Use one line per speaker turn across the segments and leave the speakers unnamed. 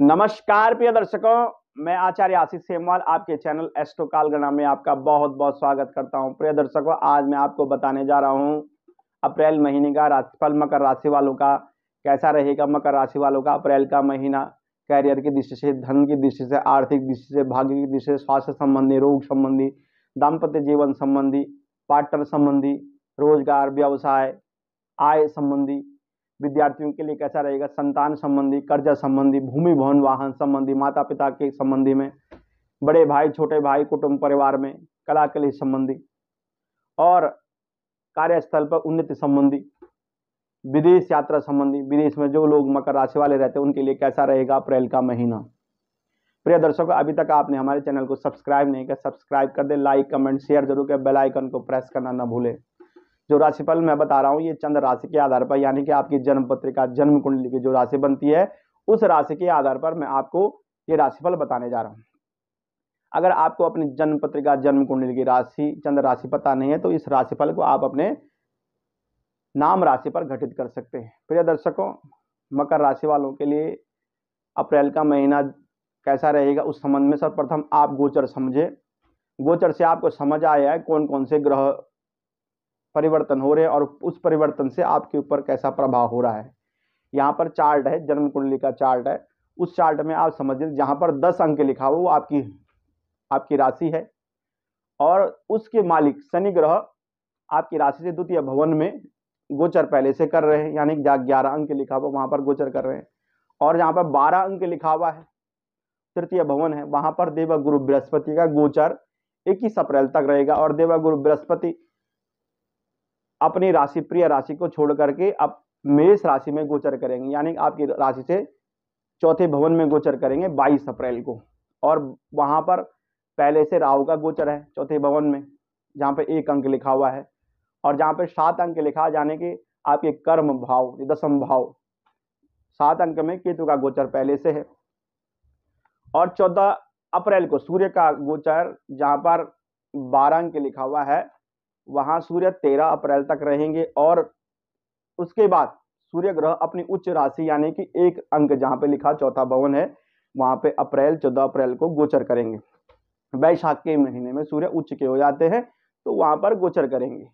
नमस्कार प्रिय दर्शकों मैं आचार्य आशीष सेमवाल आपके चैनल एस्ट्रो कालगणा में आपका बहुत बहुत स्वागत करता हूं प्रिय दर्शकों आज मैं आपको बताने जा रहा हूं अप्रैल महीने का राशिफल मकर राशि वालों का कैसा रहेगा मकर राशि वालों का अप्रैल का महीना कैरियर की दृष्टि से धन की दृष्टि से आर्थिक दृष्टि से भाग्य की दृष्टि से स्वास्थ्य संबंधी रोग संबंधी दाम्पत्य जीवन संबंधी पार्टनर संबंधी रोजगार व्यवसाय आय संबंधी विद्यार्थियों के लिए कैसा रहेगा संतान संबंधी कर्जा संबंधी भूमि भवन वाहन संबंधी माता पिता के संबंधी में बड़े भाई छोटे भाई कुटुंब परिवार में कला के लिए संबंधी और कार्यस्थल पर उन्नति संबंधी विदेश यात्रा संबंधी विदेश में जो लोग मकर राशि वाले रहते हैं उनके लिए कैसा रहेगा अप्रैल का महीना प्रिय दर्शक अभी तक आपने हमारे चैनल को सब्सक्राइब नहीं किया सब्सक्राइब कर दे लाइक कमेंट शेयर जरूर करें बेल आइकन को प्रेस करना ना भूलें जो राशिफल मैं बता रहा हूँ ये चंद्र राशि के आधार पर यानी कि आपकी जन्म पत्रिका जन्म कुंडली की जो राशि बनती है उस राशि के आधार पर मैं आपको ये राशिफल बताने जा रहा हूँ अगर आपको अपनी जन्म पत्रिका जन्म कुंडली की राशि चंद्र राशि पता नहीं है तो इस राशिफल को आप अपने नाम राशि पर घटित कर सकते हैं प्रिय दर्शकों मकर राशि वालों के लिए अप्रैल का महीना कैसा रहेगा उस संबंध में सर्वप्रथम आप गोचर समझें गोचर से आपको समझ आया है कौन कौन से ग्रह परिवर्तन हो रहे हैं और उस परिवर्तन से आपके ऊपर कैसा प्रभाव हो रहा है यहाँ पर चार्ट है जन्म कुंडली का चार्ट है उस चार्ट में आप समझिए जहाँ पर दस अंक लिखा हो वो आपकी आपकी राशि है और उसके मालिक शनि ग्रह आपकी राशि से द्वितीय भवन में गोचर पहले से कर रहे हैं यानी ग्यारह अंक लिखा हुआ वहाँ पर गोचर कर रहे हैं और जहाँ पर बारह अंक लिखा हुआ है तृतीय भवन है वहाँ पर देवा गुरु बृहस्पति का गोचर इक्कीस अप्रैल तक रहेगा और देवा गुरु बृहस्पति अपनी राशि प्रिय राशि को छोड़ करके आप मेष राशि में गोचर करेंगे यानी आपकी राशि से चौथे भवन में गोचर करेंगे 22 अप्रैल को और वहाँ पर पहले से राहु का गोचर है चौथे भवन में जहाँ पर एक अंक लिखा हुआ है और जहाँ पर सात अंक लिखा जाने के आपके कर्म भाव दसम भाव सात अंक में केतु का गोचर पहले से है और चौदह अप्रैल को सूर्य का गोचर जहाँ पर बारह अंक लिखा हुआ है वहाँ सूर्य तेरह अप्रैल तक रहेंगे और उसके बाद सूर्य ग्रह अपनी उच्च राशि यानी कि एक अंक जहाँ पे लिखा चौथा भवन है वहाँ पे अप्रैल चौदह अप्रैल को गोचर करेंगे वैशाख के महीने में सूर्य उच्च के हो जाते हैं तो वहां पर गोचर करेंगे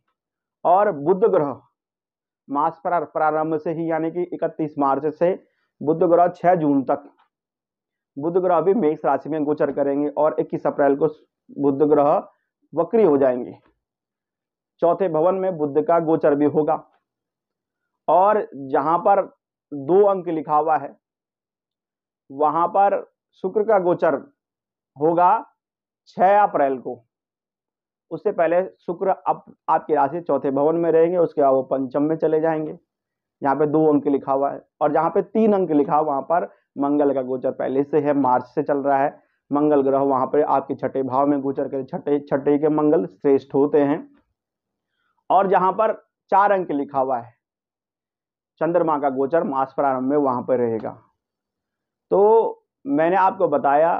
और बुद्ध ग्रह मास प्रारंभ से ही यानी कि इकतीस मार्च से बुद्ध ग्रह छह जून तक बुद्ध ग्रह भी मेष राशि में गोचर करेंगे और 21 अप्रैल को बुद्ध ग्रह वक्री हो जाएंगे चौथे भवन में बुद्ध का गोचर भी होगा और जहां पर दो अंक लिखा हुआ है वहां पर शुक्र का गोचर होगा 6 अप्रैल को उससे पहले शुक्र अब आपकी राशि चौथे भवन में रहेंगे उसके बाद वो पंचम में चले जाएंगे यहाँ पे दो अंक लिखा हुआ है और जहां पे तीन अंक लिखा हुआ पर मंगल का गोचर पहले से है मार्च से चल रहा है मंगल ग्रह वहां पर आपके छठे भाव में गोचर करे छठे छठे के मंगल श्रेष्ठ होते हैं और जहां पर चार अंक लिखा हुआ है चंद्रमा का गोचर मास प्रारंभ में वहां पर रहेगा तो मैंने आपको बताया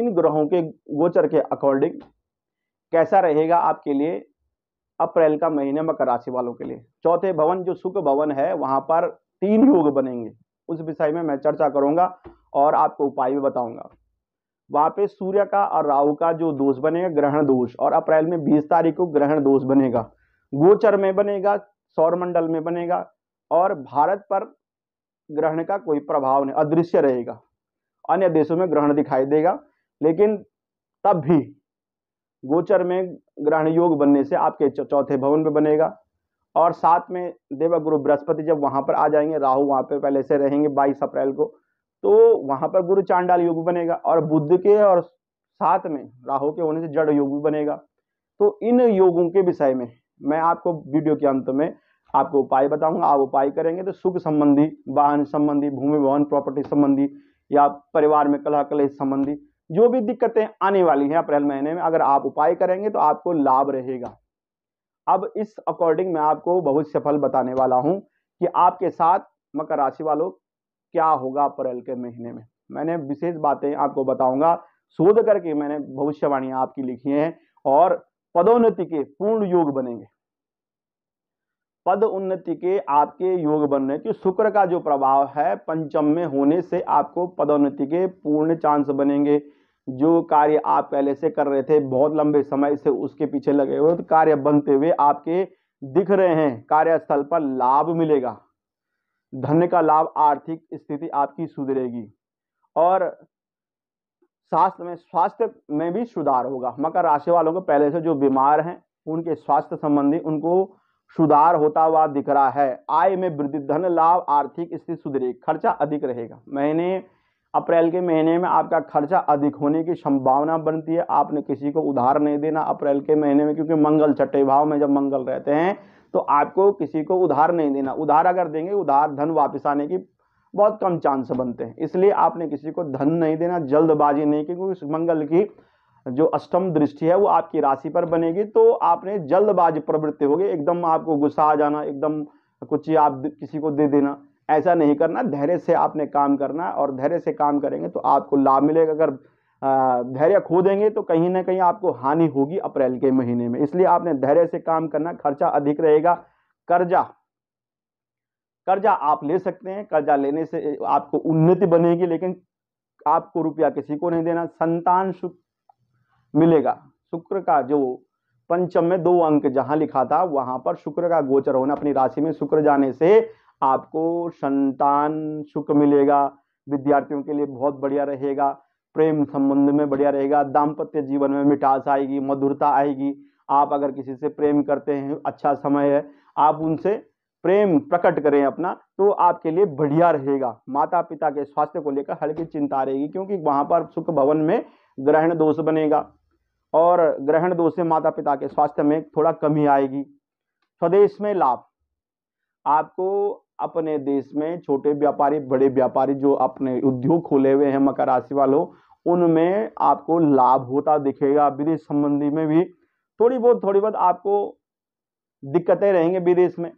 इन ग्रहों के गोचर के अकॉर्डिंग कैसा रहेगा आपके लिए अप्रैल का महीने मकर राशि वालों के लिए चौथे भवन जो सुख भवन है वहां पर तीन योग बनेंगे उस विषय में मैं चर्चा करूंगा और आपको उपाय भी बताऊंगा वहाँ पे सूर्य का और राहु का जो दोष बनेगा ग्रहण दोष और अप्रैल में 20 तारीख को ग्रहण दोष बनेगा गोचर में बनेगा सौरमंडल में बनेगा और भारत पर ग्रहण का कोई प्रभाव नहीं अदृश्य रहेगा अन्य देशों में ग्रहण दिखाई देगा लेकिन तब भी गोचर में ग्रहण योग बनने से आपके चौथे भवन में बनेगा और साथ में देवगुरु बृहस्पति जब वहाँ पर आ जाएंगे राहु वहाँ पर पहले से रहेंगे बाईस अप्रैल को तो वहाँ पर गुरु चांडाल योग बनेगा और बुद्ध के और साथ में राहु के होने से जड़ योग भी बनेगा तो इन योगों के विषय में मैं आपको वीडियो के अंत में आपको उपाय बताऊंगा आप उपाय करेंगे तो सुख संबंधी वाहन संबंधी भूमि भवन प्रॉपर्टी संबंधी या परिवार में कलह कले संबंधी जो भी दिक्कतें आने वाली हैं अप्रैल महीने में अगर आप उपाय करेंगे तो आपको लाभ रहेगा अब इस अकॉर्डिंग मैं आपको बहुत सफल बताने वाला हूं कि आपके साथ मकर राशि वालों क्या होगा अप्रैल के महीने में मैंने विशेष बातें आपको बताऊंगा शोध करके मैंने भविष्यवाणी आपकी लिखी है और पदोन्नति के पूर्ण योग बनेंगे पद उन्नति के आपके योग बन रहे हैं कि शुक्र का जो प्रभाव है पंचम में होने से आपको पदोन्नति के पूर्ण चांस बनेंगे जो कार्य आप पहले से कर रहे थे बहुत लंबे समय से उसके पीछे लगे हुए तो कार्य बनते हुए आपके दिख रहे हैं कार्यस्थल पर लाभ मिलेगा धन का लाभ आर्थिक स्थिति आपकी सुधरेगी और स्वास्थ्य में स्वास्थ्य में भी सुधार होगा मकर राशि वालों को पहले से जो बीमार हैं उनके स्वास्थ्य संबंधी उनको सुधार होता हुआ दिख रहा है आय में वृद्धि धन लाभ आर्थिक स्थिति सुधरेगी खर्चा अधिक रहेगा महीने अप्रैल के महीने में आपका खर्चा अधिक होने की संभावना बनती है आपने किसी को उधार नहीं देना अप्रैल के महीने में क्योंकि मंगल छठे भाव में जब मंगल रहते हैं तो आपको किसी को उधार नहीं देना उधार अगर देंगे उधार धन वापस आने की बहुत कम चांस बनते हैं इसलिए आपने किसी को धन नहीं देना जल्दबाजी नहीं की क्योंकि मंगल की जो अष्टम दृष्टि है वो आपकी राशि पर बनेगी तो आपने जल्दबाज प्रवृत्ति होगी एकदम आपको गुस्सा आ जाना एकदम कुछ आप किसी को दे देना ऐसा नहीं करना धैर्य से आपने काम करना और धैर्य से काम करेंगे तो आपको लाभ मिलेगा अगर धैर्य खो देंगे तो कहीं ना कहीं आपको हानि होगी अप्रैल के महीने में इसलिए आपने धैर्य से काम करना खर्चा अधिक रहेगा कर्जा कर्जा आप ले सकते हैं कर्जा लेने से आपको उन्नति बनेगी लेकिन आपको रुपया किसी को नहीं देना संतान सुख मिलेगा शुक्र का जो पंचम में दो अंक जहां लिखा था वहां पर शुक्र का गोचर होना अपनी राशि में शुक्र जाने से आपको संतान सुख मिलेगा विद्यार्थियों के लिए बहुत बढ़िया रहेगा प्रेम संबंध में बढ़िया रहेगा दाम्पत्य जीवन में मिठास आएगी मधुरता आएगी आप अगर किसी से प्रेम करते हैं अच्छा समय है आप उनसे प्रेम प्रकट करें अपना तो आपके लिए बढ़िया रहेगा माता पिता के स्वास्थ्य को लेकर हल्की चिंता रहेगी क्योंकि वहाँ पर सुख भवन में ग्रहण दोष बनेगा और ग्रहण दोष से माता पिता के स्वास्थ्य में थोड़ा कमी आएगी स्वदेश में लाभ आपको अपने देश में छोटे व्यापारी बड़े व्यापारी जो अपने उद्योग खोले हुए हैं मकर राशि वालों उनमें आपको लाभ होता दिखेगा विदेश संबंधी में भी थोड़ी बहुत थोड़ी बहुत आपको दिक्कतें रहेंगे विदेश में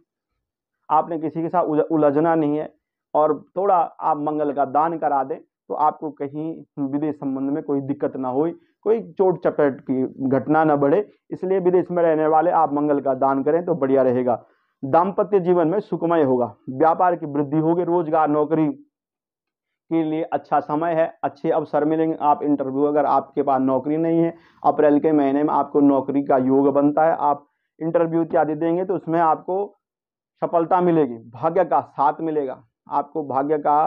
आपने किसी के साथ उलझना नहीं है और थोड़ा आप मंगल का दान करा दें तो आपको कहीं विदेश संबंध में कोई दिक्कत ना हो कोई चोट चपेट की घटना न बढ़े इसलिए विदेश में रहने वाले आप मंगल का दान करें तो बढ़िया रहेगा दाम्पत्य जीवन में सुखमय होगा व्यापार की वृद्धि होगी रोजगार नौकरी के लिए अच्छा समय है अच्छे अवसर मिलेंगे आप इंटरव्यू अगर आपके पास नौकरी नहीं है अप्रैल के महीने में आपको नौकरी का योग बनता है आप इंटरव्यू इत्यादि देंगे तो उसमें आपको सफलता मिलेगी भाग्य का साथ मिलेगा आपको भाग्य का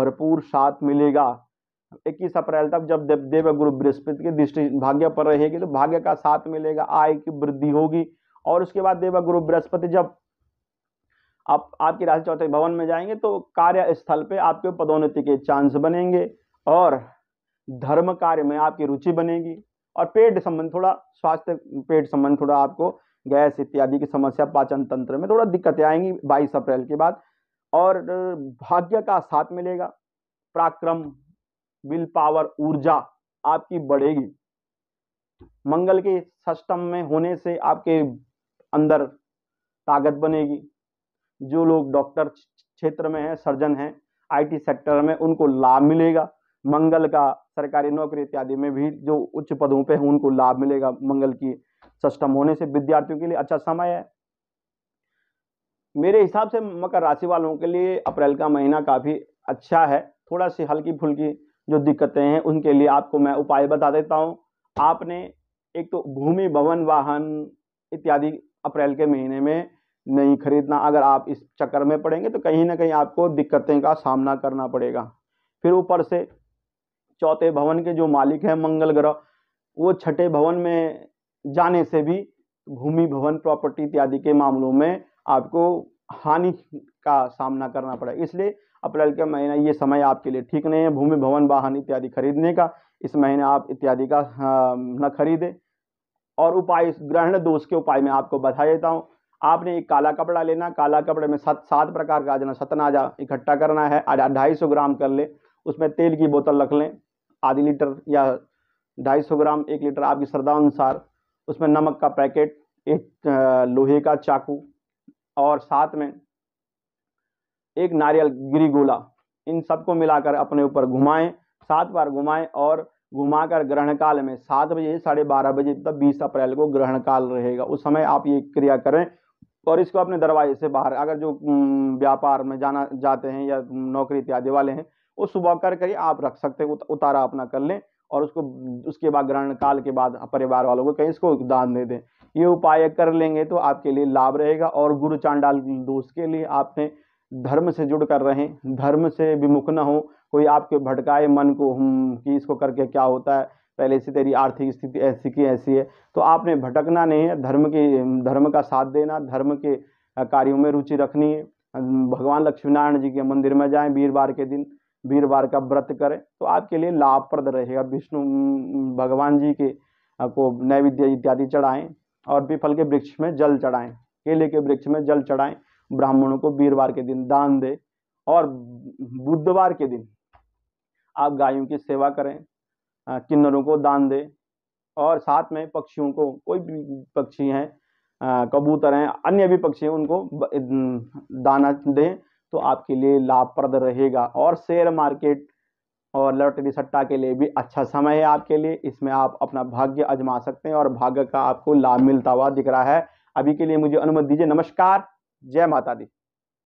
भरपूर साथ मिलेगा इक्कीस अप्रैल तक जब देव देव गुरु बृहस्पति की दृष्टि भाग्य पर रहेगी तो भाग्य का साथ मिलेगा आय की वृद्धि होगी और उसके बाद देव गुरु बृहस्पति जब आप आपकी राशि चौथे भवन में जाएंगे तो कार्य स्थल पे आपके पदोन्नति के चांस बनेंगे और धर्म कार्य में आपकी रुचि बनेगी और पेट संबंध थोड़ा स्वास्थ्य पेट संबंध थोड़ा आपको गैस इत्यादि की समस्या पाचन तंत्र में थोड़ा दिक्कतें आएंगी बाईस अप्रैल के बाद और भाग्य का साथ मिलेगा पराक्रम विल पावर ऊर्जा आपकी बढ़ेगी मंगल के सष्टम में होने से आपके अंदर ताकत बनेगी जो लोग डॉक्टर क्षेत्र में हैं सर्जन हैं आईटी सेक्टर में उनको लाभ मिलेगा मंगल का सरकारी नौकरी इत्यादि में भी जो उच्च पदों पे हैं उनको लाभ मिलेगा मंगल की सिस्टम होने से विद्यार्थियों के लिए अच्छा समय है मेरे हिसाब से मकर राशि वालों के लिए अप्रैल का महीना काफ़ी अच्छा है थोड़ा सी हल्की फुल्की जो दिक्कतें हैं उनके लिए आपको मैं उपाय बता देता हूँ आपने एक तो भूमि भवन वाहन इत्यादि अप्रैल के महीने में नहीं खरीदना अगर आप इस चक्कर में पड़ेंगे तो कहीं ना कहीं आपको दिक्कतें का सामना करना पड़ेगा फिर ऊपर से चौथे भवन के जो मालिक हैं मंगल ग्रह वो छठे भवन में जाने से भी भूमि भवन प्रॉपर्टी इत्यादि के मामलों में आपको हानि का सामना करना पड़ेगा इसलिए अप्रैल का महीना ये समय आपके लिए ठीक नहीं है भूमि भवन वाहन इत्यादि खरीदने का इस महीने आप इत्यादि का हाँ, न खरीदें और उपाय ग्रहण दोष के उपाय में आपको बता देता हूँ आपने एक काला कपड़ा लेना काला कपड़े में सात सात प्रकार का जना सतनाजा इकट्ठा करना है ढाई सौ ग्राम कर ले उसमें तेल की बोतल रख लें आधी लीटर या ढाई सौ ग्राम एक लीटर आपकी श्रद्धा अनुसार उसमें नमक का पैकेट एक लोहे का चाकू और साथ में एक नारियल गिरी गोला इन सबको मिलाकर अपने ऊपर घुमाएं सात बार घुमाएं और घुमाकर ग्रहण काल में सात बजे साढ़े बारह बजे तक बीस अप्रैल को ग्रहण काल रहेगा उस समय आप ये क्रिया करें और इसको अपने दरवाजे से बाहर अगर जो व्यापार में जाना जाते हैं या नौकरी इत्यादि वाले हैं वो सुबह कर करके आप रख सकते हैं उतारा अपना कर लें और उसको उसके बाद ग्रहण काल के बाद परिवार वालों को कहीं इसको दान दे दें ये उपाय कर लेंगे तो आपके लिए लाभ रहेगा और गुरु चांडाल दोष के लिए आपने धर्म से जुड़ कर रहें धर्म से विमुख ना हो कोई आपके भटकाए मन को हम कि इसको करके क्या होता है पहले से तेरी आर्थिक स्थिति ऐसी की ऐसी है तो आपने भटकना नहीं है धर्म की धर्म का साथ देना धर्म के कार्यों में रुचि रखनी है भगवान लक्ष्मीनारायण जी के मंदिर में जाएं वीरवार के दिन वीरवार का व्रत करें तो आपके लिए लाभप्रद रहेगा विष्णु भगवान जी के को नैवेद्य इत्यादि चढ़ाएँ और पीपल के वृक्ष में जल चढ़ाएँ केले के वृक्ष में जल चढ़ाएँ ब्राह्मणों को वीरवार के दिन दान दे और बुधवार के दिन आप गायों की सेवा करें किन्नरों को दान दें और साथ में पक्षियों को कोई भी पक्षी हैं कबूतर हैं अन्य भी पक्षी हैं उनको दाना दें तो आपके लिए लाभप्रद रहेगा और शेयर मार्केट और लॉटरी सट्टा के लिए भी अच्छा समय है आपके लिए इसमें आप अपना भाग्य आजमा सकते हैं और भाग्य का आपको लाभ मिलता हुआ दिख रहा है अभी के लिए मुझे अनुमति दीजिए नमस्कार जय माता दी